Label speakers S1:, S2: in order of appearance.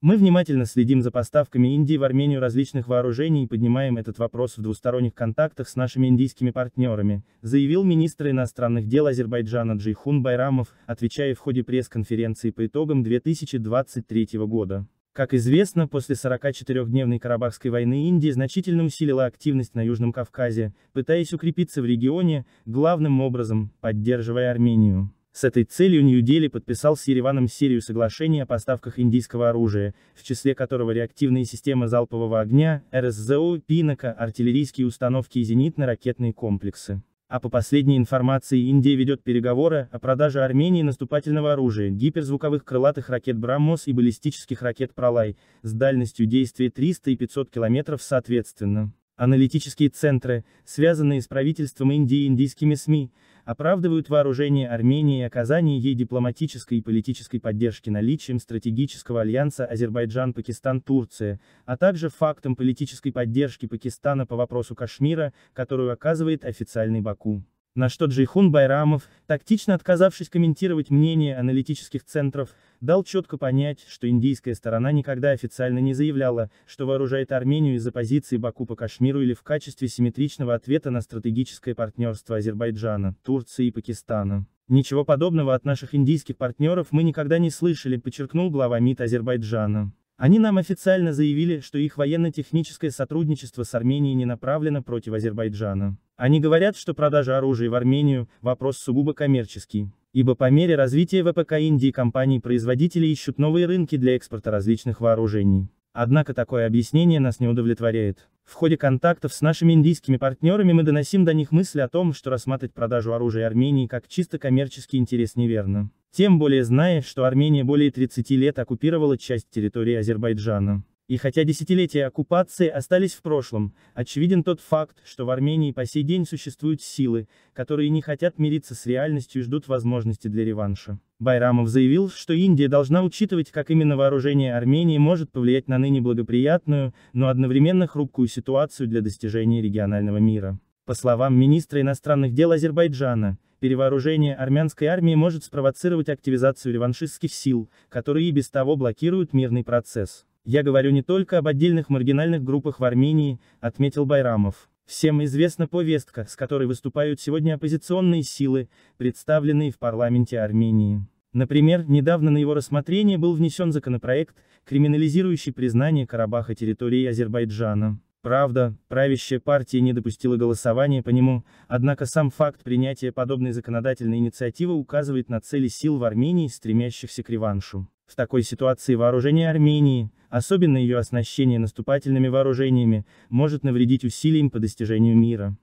S1: Мы внимательно следим за поставками Индии в Армению различных вооружений и поднимаем этот вопрос в двусторонних контактах с нашими индийскими партнерами, заявил министр иностранных дел Азербайджана Джейхун Байрамов, отвечая в ходе пресс-конференции по итогам 2023 года. Как известно, после 44-дневной Карабахской войны Индия значительно усилила активность на Южном Кавказе, пытаясь укрепиться в регионе, главным образом, поддерживая Армению. С этой целью Нью-Дели подписал с Ереваном серию соглашений о поставках индийского оружия, в числе которого реактивные системы залпового огня, РСЗО, Пинока, артиллерийские установки и зенитно-ракетные комплексы. А по последней информации Индия ведет переговоры о продаже Армении наступательного оружия, гиперзвуковых крылатых ракет «Брамос» и баллистических ракет «Пролай» с дальностью действия 300 и 500 километров, соответственно. Аналитические центры, связанные с правительством Индии и индийскими СМИ, оправдывают вооружение Армении и оказание ей дипломатической и политической поддержки наличием стратегического альянса Азербайджан-Пакистан-Турция, а также фактом политической поддержки Пакистана по вопросу Кашмира, которую оказывает официальный Баку. На что Джейхун Байрамов, тактично отказавшись комментировать мнение аналитических центров, дал четко понять, что индийская сторона никогда официально не заявляла, что вооружает Армению из-за позиции Баку по Кашмиру или в качестве симметричного ответа на стратегическое партнерство Азербайджана, Турции и Пакистана. Ничего подобного от наших индийских партнеров мы никогда не слышали, подчеркнул глава МИД Азербайджана. Они нам официально заявили, что их военно-техническое сотрудничество с Арменией не направлено против Азербайджана. Они говорят, что продажа оружия в Армению – вопрос сугубо коммерческий, ибо по мере развития ВПК Индии компании-производители ищут новые рынки для экспорта различных вооружений. Однако такое объяснение нас не удовлетворяет. В ходе контактов с нашими индийскими партнерами мы доносим до них мысль о том, что рассматривать продажу оружия Армении как чисто коммерческий интерес неверно. Тем более зная, что Армения более 30 лет оккупировала часть территории Азербайджана. И хотя десятилетия оккупации остались в прошлом, очевиден тот факт, что в Армении по сей день существуют силы, которые не хотят мириться с реальностью и ждут возможности для реванша. Байрамов заявил, что Индия должна учитывать, как именно вооружение Армении может повлиять на ныне благоприятную, но одновременно хрупкую ситуацию для достижения регионального мира. По словам министра иностранных дел Азербайджана, перевооружение армянской армии может спровоцировать активизацию реваншистских сил, которые и без того блокируют мирный процесс. «Я говорю не только об отдельных маргинальных группах в Армении», — отметил Байрамов. Всем известна повестка, с которой выступают сегодня оппозиционные силы, представленные в парламенте Армении. Например, недавно на его рассмотрение был внесен законопроект, криминализирующий признание Карабаха территории Азербайджана. Правда, правящая партия не допустила голосования по нему, однако сам факт принятия подобной законодательной инициативы указывает на цели сил в Армении, стремящихся к реваншу. В такой ситуации вооружение Армении, особенно ее оснащение наступательными вооружениями, может навредить усилиям по достижению мира.